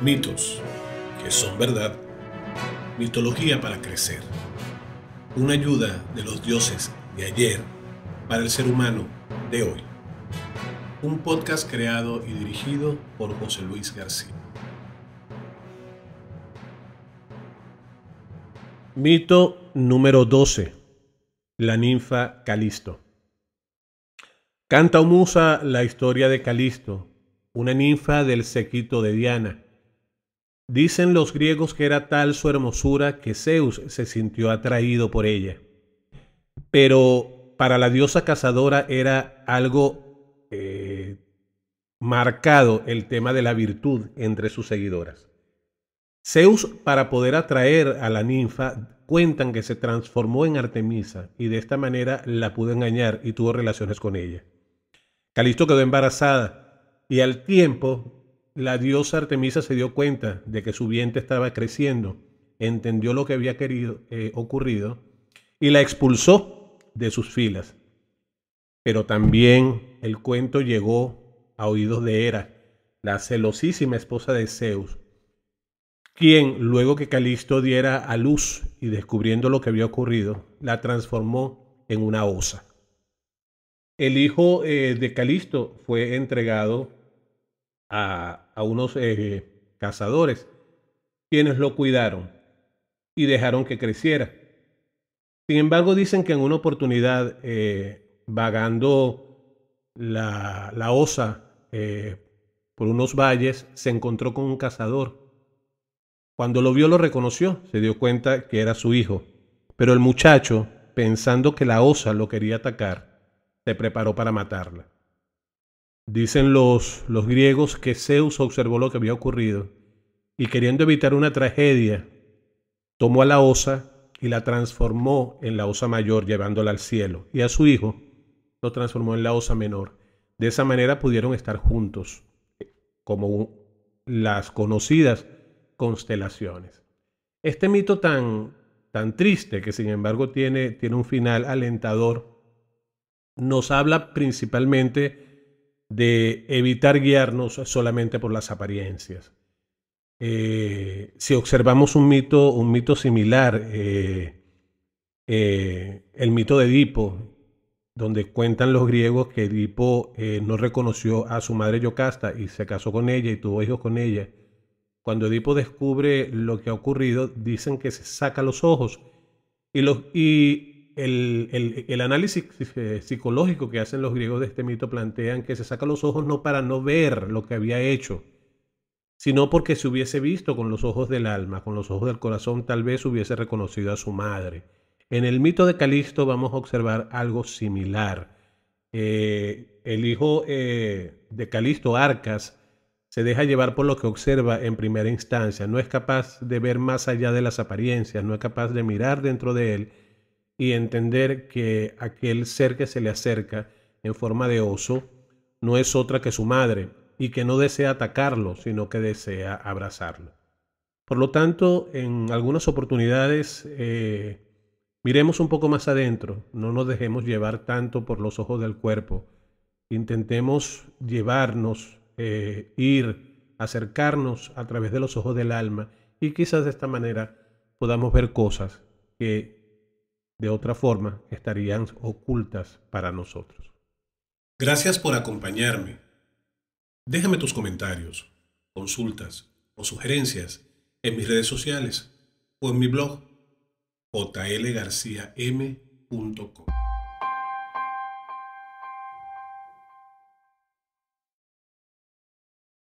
Mitos, que son verdad. Mitología para crecer. Una ayuda de los dioses de ayer para el ser humano de hoy. Un podcast creado y dirigido por José Luis García. Mito número 12. La ninfa Calisto. Canta o Musa la historia de Calisto, una ninfa del sequito de Diana Dicen los griegos que era tal su hermosura que Zeus se sintió atraído por ella. Pero para la diosa cazadora era algo eh, marcado el tema de la virtud entre sus seguidoras. Zeus, para poder atraer a la ninfa, cuentan que se transformó en Artemisa y de esta manera la pudo engañar y tuvo relaciones con ella. Calisto quedó embarazada y al tiempo la diosa Artemisa se dio cuenta de que su vientre estaba creciendo, entendió lo que había querido, eh, ocurrido y la expulsó de sus filas. Pero también el cuento llegó a oídos de Hera, la celosísima esposa de Zeus, quien luego que Calisto diera a luz y descubriendo lo que había ocurrido, la transformó en una osa. El hijo eh, de Calisto fue entregado a, unos eh, cazadores, quienes lo cuidaron y dejaron que creciera. Sin embargo, dicen que en una oportunidad, eh, vagando la, la osa eh, por unos valles, se encontró con un cazador. Cuando lo vio lo reconoció, se dio cuenta que era su hijo. Pero el muchacho, pensando que la osa lo quería atacar, se preparó para matarla. Dicen los, los griegos que Zeus observó lo que había ocurrido y queriendo evitar una tragedia, tomó a la osa y la transformó en la osa mayor, llevándola al cielo, y a su hijo lo transformó en la osa menor. De esa manera pudieron estar juntos, como las conocidas constelaciones. Este mito tan, tan triste, que sin embargo tiene, tiene un final alentador, nos habla principalmente de evitar guiarnos solamente por las apariencias. Eh, si observamos un mito, un mito similar, eh, eh, el mito de Edipo, donde cuentan los griegos que Edipo no reconoció a su madre Yocasta y se casó con ella y tuvo hijos con ella. Cuando Edipo descubre lo que ha ocurrido, dicen que se saca los ojos y, los, y el, el, análisis eh, psicológico que hacen los griegos de este mito plantean que se saca los ojos no para no ver lo que había hecho, sino porque se hubiese visto con los ojos del alma, con los ojos del corazón, tal vez hubiese reconocido a su madre. En el mito de Calisto vamos a observar algo similar. Eh, el hijo eh, de Calisto Arcas, se deja llevar por lo que observa en primera instancia, no es capaz de ver más allá de las apariencias, no es capaz de mirar dentro de él y entender que aquel ser que se le acerca en forma de oso no es otra que su madre y que no desea atacarlo, sino que desea abrazarlo. Por lo tanto, en algunas oportunidades eh, miremos un poco más adentro, no nos dejemos llevar tanto por los ojos del cuerpo, intentemos llevarnos, eh, ir, acercarnos a través de los ojos del alma y quizás de esta manera podamos ver cosas que de otra forma, estarían ocultas para nosotros. Gracias por acompañarme. Déjame tus comentarios, consultas o sugerencias en mis redes sociales o en mi blog jlgarciam.com.